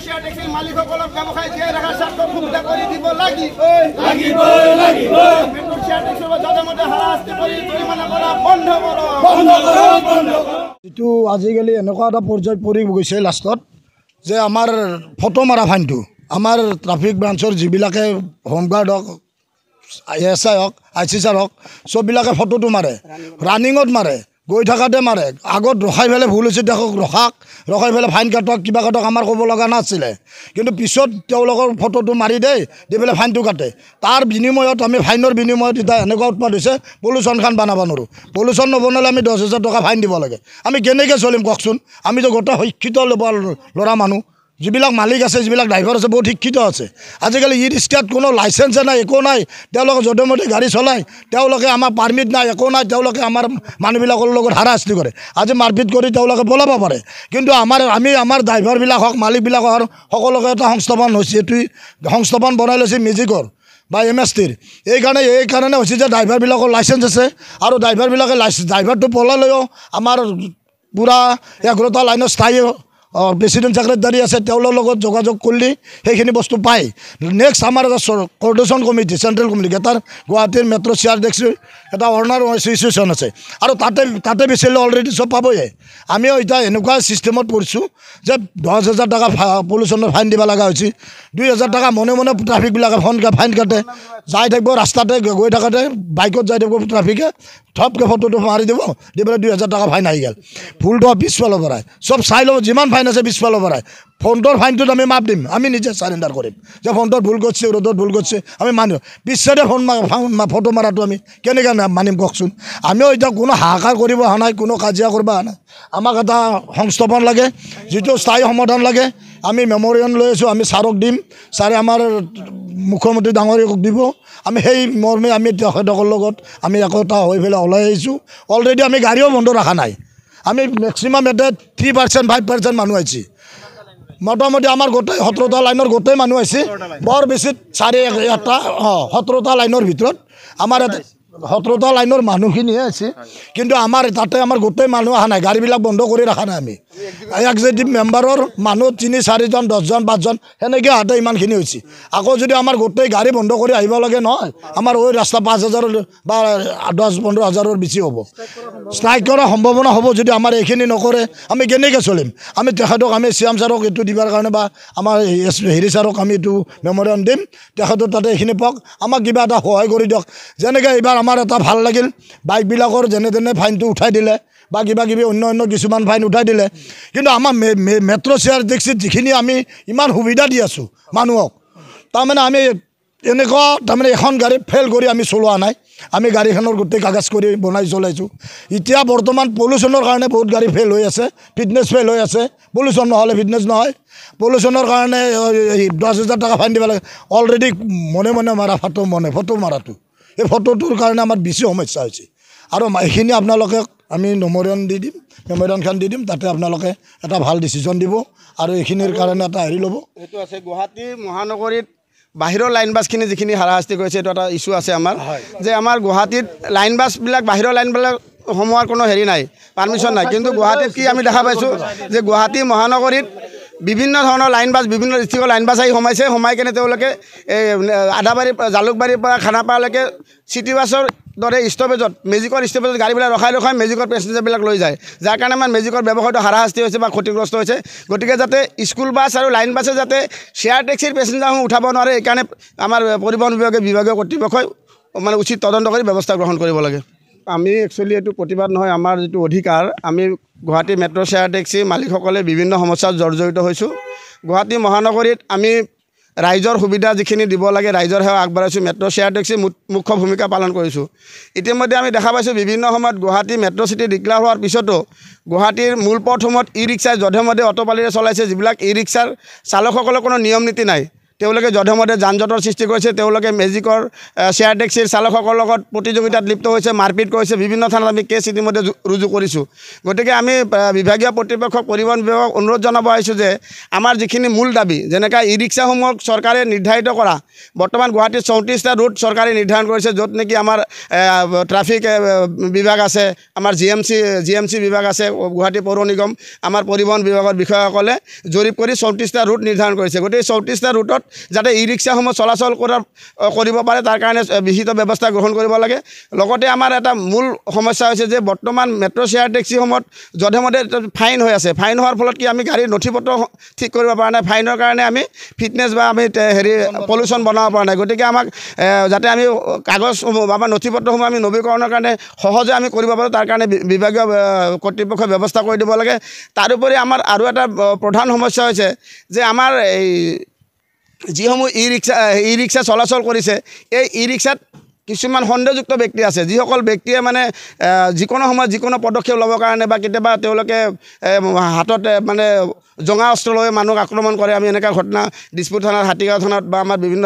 Russia আজিকালি এনেকুৱা এটা পৰ্যায় পৰি গৈছে লাষ্টত যে আমাৰ ফটো মৰা ফাইনটো আমাৰ ট্ৰাফিক ব্ৰাঞ্চৰ যিবিলাকে হোমগাৰ্ড হওক এছ আই হওক আই চি চাৰ হওক চববিলাকে ফটোটো মাৰে ৰানিঙত মাৰে গৈ থাকোঁতে মাৰে আগত ৰখাই পেলাই ভুল হৈছে দেখক ৰখাক ৰখাই পেলাই ফাইন কাটক কিবা কাটক আমাৰ ক'ব লগা নাছিলে কিন্তু পিছত তেওঁলোকৰ ফটোটো মাৰি দেই দি পেলাই ফাইনটো কাটে তাৰ বিনিময়ত আমি ফাইনৰ বিনিময়ত এতিয়া এনেকুৱা উৎপাদ হৈছে পলুচনখন বনাব নোৱাৰোঁ পলুচন নবনালে আমি দহ হেজাৰ টকা ফাইন দিব লাগে আমি কেনেকৈ চলিম কওকচোন আমিতো গোটেই শিক্ষিত ল'ব ল'ৰা মানুহ যিবিলাক মালিক আছে যিবিলাক ড্ৰাইভাৰ আছে বহুত শিক্ষিত আছে আজিকালি ই ৰিক্সাত কোনো লাইচেঞ্চে নাই একো নাই তেওঁলোকে যদে মতে গাড়ী চলায় তেওঁলোকে আমাৰ পাৰ্মিট নাই একো নাই তেওঁলোকে আমাৰ মানুহবিলাকৰ লগত হাৰাশাস্তি কৰে আজি মাৰপিট কৰি তেওঁলোকে বলাব পাৰে কিন্তু আমাৰ আমি আমাৰ ড্ৰাইভাৰবিলাক হওক মালিকবিলাক হওক সকলোকে এটা সংস্থাপন হৈছে এইটো সংস্থাপন বনাই লৈছে মেজিকৰ বা এম এছ টিৰ এইকাৰণে এইকাৰণে হৈছে যে ড্ৰাইভাৰবিলাকৰ লাইচেঞ্চ আছে আৰু ড্ৰাইভাৰবিলাকে লাইচেঞ্চ ড্ৰাইভাৰটো পলালেও আমাৰ পুৰা এঘাৰটা লাইনৰ স্থায়ী প্ৰেচিডেণ্ট ছেক্ৰেটাৰী আছে তেওঁলোকৰ লগত যোগাযোগ কৰিলে সেইখিনি বস্তু পায় নেক্সট আমাৰ এটা coordination committee central committee greater গুৱাহাটীৰ মেট্ৰ' চিয়াৰ ডেক্স এটা অৰ্ণাৰ এছ'চিয়েশ্যন আছে আৰু তাতে তাতে বিচাৰিলে অলৰেডি চব পাবই আমি এতিয়া এনেকুৱা ছিষ্টেমত পৰিছোঁ যে দহ হেজাৰ টকা পলিউশ্যনৰ ফাইন দিব লগা হৈছে দুই হেজাৰ টকা মনে মনে ট্ৰাফিকবিলাকে ফোন ফাইন কাটে যাই থাকিব ৰাস্তাতে গৈ থাকোঁতে বাইকত যাই থাকিব ট্ৰাফিকে থপকে ফটোটো মাৰি দিব দি পেলাই দুই হাজাৰ টকা ফাইন আহি গ'ল ভুলটো পিছফালৰ পৰাই চব চাই ল'ব যিমান ফাইন আছে বিছ পালৰ পৰাই ফ্ৰণ্টৰ ফাইনটোত আমি মাপ দিম আমি নিজে চাৰেণ্ডাৰ কৰিম যে ফ্ৰণ্টত ভুল কৰিছে ৰ'দত ভুল কৰিছে আমি মানি পিছতে ফোন মাৰ ফটো মাৰাটো আমি কেনেকৈ মানিম কওকচোন আমিও এতিয়া কোনো হাহাকাৰ কৰিব অহা নাই কোনো কাজিয়া কৰিব অহা নাই আমাক এটা সংস্থাপন লাগে যিটো স্থায়ী সমাধান লাগে আমি মেমৰিয়েল লৈ আছোঁ আমি ছাৰক দিম ছাৰে আমাৰ মুখ্যমন্ত্ৰী ডাঙৰীয়াক দিব আমি সেই মৰ্মে আমি তেখেতসকলৰ লগত আমি একতা হৈ পেলাই ওলাই আহিছোঁ অলৰেডি আমি গাড়ীও বন্ধ ৰখা নাই আমি মেক্সিমাম ইয়াতে থ্ৰী পাৰ্চেণ্ট ফাইভ পাৰ্চেণ্ট মানুহ আহিছে মোটামুটি আমাৰ গোটেই সোতৰটা লাইনৰ গোটেই মানুহ আহিছে বৰ বেছি চাৰি এটা অঁ সোতৰটা লাইনৰ ভিতৰত আমাৰ ইয়াতে সোতৰটা লাইনৰ মানুহখিনিয়ে আছে কিন্তু আমাৰ তাতে আমাৰ গোটেই মানুহ অহা নাই গাড়ীবিলাক বন্ধ কৰি ৰখা নাই আমি এক যদি মেম্বাৰৰ মানুহ তিনি চাৰিজন দহজন পাঁচজন সেনেকৈ আহোঁতে ইমানখিনি হৈছে আকৌ যদি আমাৰ গোটেই গাড়ী বন্ধ কৰি আহিব লাগে নহয় আমাৰ ওই ৰাস্তা পাঁচ হাজাৰৰ বা দহ পোন্ধৰ হাজাৰৰ বেছি হ'ব ষ্ট্ৰাইক কৰাৰ সম্ভাৱনা হ'ব যদি আমাৰ এইখিনি নকৰে আমি কেনেকৈ চলিম আমি তেখেতক আমি চি এম ছাৰক এইটো দিবৰ কাৰণে বা আমাৰ হেৰি ছাৰক আমি এইটো মেম'ৰিয়াম দিম তেখেতৰ তাতে এইখিনি পাওক আমাক কিবা এটা সহায় কৰি দিয়ক যেনেকৈ এইবাৰ আমাৰ এটা ভাল লাগিল বাইকবিলাকৰ যেনে তেনে ফাইনটো উঠাই দিলে বা কিবা কিবি অন্য অন্য কিছুমান ফাইন উঠাই দিলে কিন্তু আমাৰ মেট্ৰ' চেয়াৰ টেক্সিত যিখিনি আমি ইমান সুবিধা দি আছোঁ মানুহক তাৰমানে আমি এনেকুৱা তাৰমানে এখন গাড়ী ফেল কৰি আমি চলোৱা নাই আমি গাড়ীখনৰ গোটেই কাগজ কৰি বনাই চলাইছোঁ এতিয়া বৰ্তমান পলিউশ্যনৰ কাৰণে বহুত গাড়ী ফেল হৈ আছে ফিটনেছ ফেল হৈ আছে পলিউশ্যন নহ'লে ফিটনেছ নহয় পলিউশ্যনৰ কাৰণে দহ হেজাৰ টকা ফাইন দিব লাগে অলৰেডি মনে মনে মাৰা ফটো মনে ফটো মৰাটো সেই ফটোটোৰ কাৰণে আমাৰ বেছি সমস্যা হৈছে আৰু এইখিনি আপোনালোকে আমি নমৰিয়ন দি দিম নমৰিয়নখন দি দিম তাতে আপোনালোকে এটা ভাল ডিচিশ্যন দিব আৰু এইখিনিৰ কাৰণে এটা হেৰি ল'ব সেইটো আছে গুৱাহাটী মহানগৰীত বাহিৰৰ লাইন বাছখিনি যিখিনি হাৰাশাস্তি কৰিছে এইটো এটা ইছ্যু আছে আমাৰ যে আমাৰ গুৱাহাটীত লাইন বাছবিলাক বাহিৰৰ লাইনবিলাক সোমোৱাৰ কোনো হেৰি নাই পাৰ্মিশ্যন নাই কিন্তু গুৱাহাটীত কি আমি দেখা পাইছোঁ যে গুৱাহাটী মহানগৰীত বিভিন্ন ধৰণৰ লাইন বাছ বিভিন্ন ডিষ্ট্ৰিক্টৰ লাইন বাছ আহি সোমাইছে সোমাই কেনে তেওঁলোকে এই আদাবাৰীৰ পৰা জালুকবাৰীৰ পৰা খানাপাৰালৈকে চিটি বাছৰ দৰে ষ্টপেজত মেজিকৰ ষ্টপেজত গাড়ীবিলাক ৰখাই ৰখাই মেজিকৰ পেছেঞ্জাৰবিলাক লৈ যায় যাৰ কাৰণে আমাৰ মেজিকৰ ব্যৱসায়টো হাৰাশাস্তি হৈছে বা ক্ষতিগ্ৰস্ত হৈছে গতিকে যাতে স্কুল বাছ আৰু লাইন বাছে যাতে শ্বেয়াৰ টেক্সিৰ পেছেঞ্জাৰসমূহ উঠাব নোৱাৰে এইকাৰণে আমাৰ পৰিবহণ বিভাগে বিভাগীয় কৰ্তৃপক্ষই মানে উচিত তদন্ত কৰি ব্যৱস্থা গ্ৰহণ কৰিব লাগে আমি একচুৱেলি এইটো প্ৰতিবাদ নহয় আমাৰ যিটো অধিকাৰ আমি গুৱাহাটী মেট্ৰ' শ্বেয়াৰ টেক্সিৰ মালিকসকলে বিভিন্ন সমস্যাত জৰ্জৰিত হৈছোঁ গুৱাহাটী মহানগৰীত আমি ৰাইজৰ সুবিধা যিখিনি দিব লাগে ৰাইজৰ সেৱা আগবঢ়াইছোঁ মেট্ৰ' চেয়াৰ টেক্সি মুখ্য ভূমিকা পালন কৰিছোঁ ইতিমধ্যে আমি দেখা পাইছোঁ বিভিন্ন সময়ত গুৱাহাটী মেট্ৰ' চিটি ডিক্লাৰ হোৱাৰ পিছতো গুৱাহাটীৰ মূল পথসমূহত ই ৰিক্সাই যধে মধে অট'পালিৰে চলাইছে যিবিলাক ই ৰিক্সাৰ চালকসকলৰ কোনো নিয়ম নীতি নাই তেওঁলোকে যধে মধে জঁটৰ সৃষ্টি কৰিছে তেওঁলোকে মেজিকৰ চেয়াৰ টেক্সিৰ চালকসকলৰ লগত প্ৰতিযোগিতাত লিপ্ত হৈছে মাৰপিট কৰিছে বিভিন্ন থানাত আমি কেছ ইতিমধ্যে ৰুজু কৰিছোঁ গতিকে আমি বিভাগীয় কৰ্তৃপক্ষক পৰিবহণ বিভাগক অনুৰোধ জনাব আহিছোঁ যে আমাৰ যিখিনি মূল দাবী যেনেকৈ ই ৰিক্সাসমূহক চৰকাৰে নিৰ্ধাৰিত কৰা বৰ্তমান গুৱাহাটীৰ চৌত্ৰিছটা ৰুট চৰকাৰে নিৰ্ধাৰণ কৰিছে য'ত নেকি আমাৰ ট্ৰাফিক বিভাগ আছে আমাৰ G M C G M C বিভাগ আছে গুৱাহাটী পৌৰ নিগম আমাৰ পৰিবহণ বিভাগৰ বিষয়াসকলে জৰীপ কৰি চৌত্ৰিছটা ৰুট নিৰ্ধাৰণ কৰিছে গতিকে চৌত্ৰিছটা ৰুটত যাতে ই ৰিক্সাসমূহ চলাচল কৰা কৰিব পাৰে তাৰ কাৰণে বিহিত ব্যৱস্থা গ্ৰহণ কৰিব লাগে লগতে আমাৰ এটা মূল সমস্যা হৈছে যে বৰ্তমান মেট্ৰ' চেয়াৰ টেক্সিসমূহত যধে মধে ফাইন হৈ আছে ফাইন হোৱাৰ ফলত কি আমি গাড়ীৰ নথি পত্ৰ ঠিক কৰিব পৰা নাই ফাইনৰ কাৰণে আমি ফিটনেছ বা আমি হেৰি পলিউশ্যন বনাব পৰা নাই গতিকে আমাক যাতে আমি কাগজসমূহ বা আমাৰ নথি পত্ৰসমূহ আমি নৱীকৰণৰ কাৰণে সহজে আমি কৰিব পাৰোঁ তাৰ কাৰণে বিভাগীয় কৰ্তৃপক্ষই ব্যৱস্থা কৰি দিব লাগে তাৰোপৰি আমাৰ আৰু এটা প্ৰধান সমস্যা হৈছে যে আমাৰ এই যিসমূহ ই ৰিক্সা ই ৰিক্সা চলাচল কৰিছে এই ই ৰিক্সাত কিছুমান সন্দেহযুক্ত ব্যক্তি আছে যিসকল ব্যক্তিয়ে মানে যিকোনো সময়ত যিকোনো পদক্ষেপ ল'বৰ কাৰণে বা কেতিয়াবা তেওঁলোকে হাতত মানে জঙা অস্ত্ৰ লৈ মানুহক আক্ৰমণ কৰে আমি এনেকুৱা ঘটনা দিছপুৰ থানাত হাতীগাঁও থানাত বা আমাৰ বিভিন্ন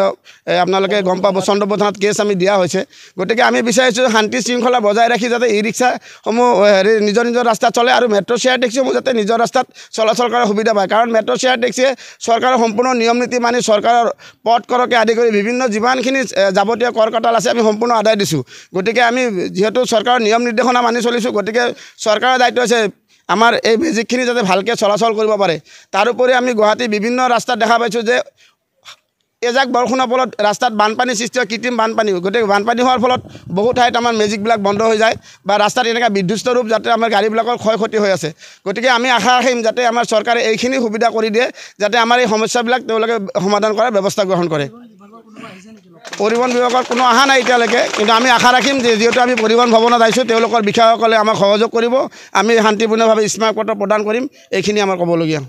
আপোনালোকে গম পাব চন্দ্ৰপুৰ থানাত কেছ আমি দিয়া হৈছে গতিকে আমি বিচাৰিছোঁ শান্তি শৃংখলা বজাই ৰাখি যাতে ই ৰিক্সাসমূহ হেৰি নিজৰ নিজৰ ৰাস্তাত চলে আৰু মেট্ৰ' চেয়াৰ টেক্সিসমূহ যাতে নিজৰ ৰাস্তাত চলাচল কৰাৰ সুবিধা পায় কাৰণ মেট্ৰ' চেয়াৰ টেক্সিয়ে চৰকাৰৰ সম্পূৰ্ণ নিয়ম নীতি মানি চৰকাৰৰ পথ কৰকে আদি কৰি বিভিন্ন যিমানখিনি যাৱতীয় কৰ্কটাল আছে আমি সম্পূৰ্ণ আদায় দিছোঁ গতিকে আমি যিহেতু চৰকাৰৰ নিয়ম নিৰ্দেশনা মানি চলিছোঁ গতিকে চৰকাৰৰ দায়িত্ব হৈছে আমাৰ এই মেজিকখিনি যাতে ভালকৈ চলাচল কৰিব পাৰে তাৰোপৰি আমি গুৱাহাটী বিভিন্ন ৰাস্তাত দেখা পাইছোঁ যে এজাক বৰষুণৰ ফলত ৰাস্তাত বানপানীৰ সৃষ্টি হয় কৃত্ৰিম বানপানী গতিকে বানপানী হোৱাৰ ফলত বহু ঠাইত আমাৰ মেজিকবিলাক বন্ধ হৈ যায় বা ৰাস্তাত এনেকৈ বিধ্বস্ত ৰূপ যাতে আমাৰ গাড়ীবিলাকৰ ক্ষয় ক্ষতি হৈ আছে গতিকে আমি আশা ৰাখিম যাতে আমাৰ চৰকাৰে এইখিনি সুবিধা কৰি দিয়ে যাতে আমাৰ এই সমস্যাবিলাক তেওঁলোকে সমাধান কৰাৰ ব্যৱস্থা গ্ৰহণ কৰে পৰিবহন বিভাগেৰ কোনো আশা নাই এটালেকে কিন্তু আমি আশা ৰাখিম যে যেহেতু আমি পৰিবহন ভবনত তেওঁলোকৰ বিষয়াসকলে আমাক সহযোগ কৰব আমি শান্তিপূৰ্ণভাবে স্মাৰকপত্ৰ প্ৰদান কৰিম এইখিনি আমাৰ কবলগিয়া